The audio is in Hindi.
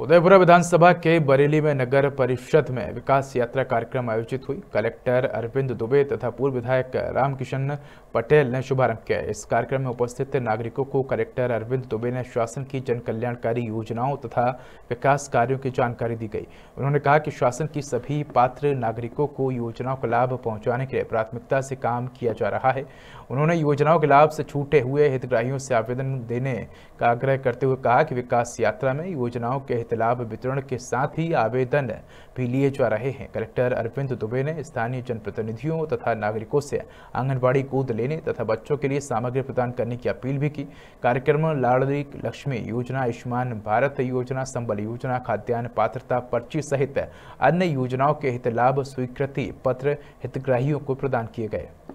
उदयपुरा विधानसभा के बरेली में नगर परिषद में विकास यात्रा कार्यक्रम आयोजित हुई कलेक्टर अरविंद दुबे तथा पूर्व विधायक रामकिशन पटेल ने शुभारंभ किया इस कार्यक्रम में उपस्थित नागरिकों को कलेक्टर अरविंद दुबे ने शासन की जन कल्याणकारी योजनाओं तथा विकास कार्यों की जानकारी दी गई उन्होंने कहा कि शासन की सभी पात्र नागरिकों को योजनाओं का लाभ पहुँचाने के लिए प्राथमिकता से काम किया जा रहा है उन्होंने योजनाओं के लाभ से छूटे हुए हितग्राहियों से आवेदन देने का आग्रह करते हुए कहा कि विकास यात्रा में योजनाओं के हितलाभ वितरण के साथ ही आवेदन भी लिए जा रहे हैं कलेक्टर अरविंद दुबे ने स्थानीय जनप्रतिनिधियों तथा नागरिकों से आंगनबाड़ी गोद लेने तथा बच्चों के लिए सामग्री प्रदान करने की अपील भी की कार्यक्रम लाड़ी लक्ष्मी योजना आयुष्मान भारत योजना संबल योजना खाद्यान्न पात्रता पर्ची सहित अन्य योजनाओं के हितलाभ स्वीकृति पत्र हितग्राहियों को प्रदान किए गए